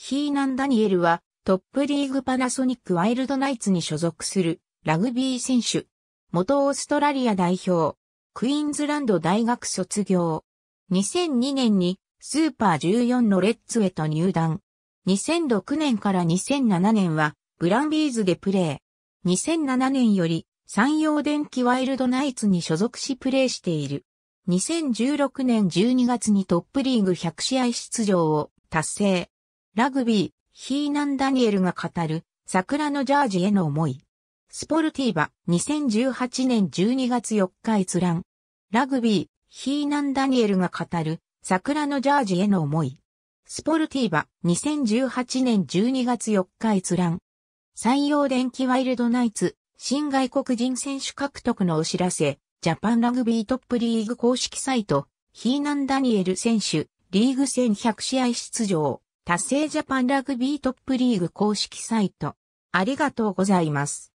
ヒーナン・ダニエルはトップリーグパナソニックワイルドナイツに所属するラグビー選手。元オーストラリア代表。クイーンズランド大学卒業。2002年にスーパー14のレッツへと入団。2006年から2007年はブランビーズでプレー。2007年より山陽電機ワイルドナイツに所属しプレーしている。2016年12月にトップリーグ100試合出場を達成。ラグビー、ヒーナン・ダニエルが語る、桜のジャージへの思い。スポルティーバ、2018年12月4日閲覧。ラグビー、ヒーナン・ダニエルが語る、桜のジャージへの思い。スポルティーバ、2018年12月4日閲覧。採用電気ワイルドナイツ、新外国人選手獲得のお知らせ、ジャパンラグビートップリーグ公式サイト、ヒーナン・ダニエル選手、リーグ戦100試合出場。達成ジャパンラグビートップリーグ公式サイト。ありがとうございます。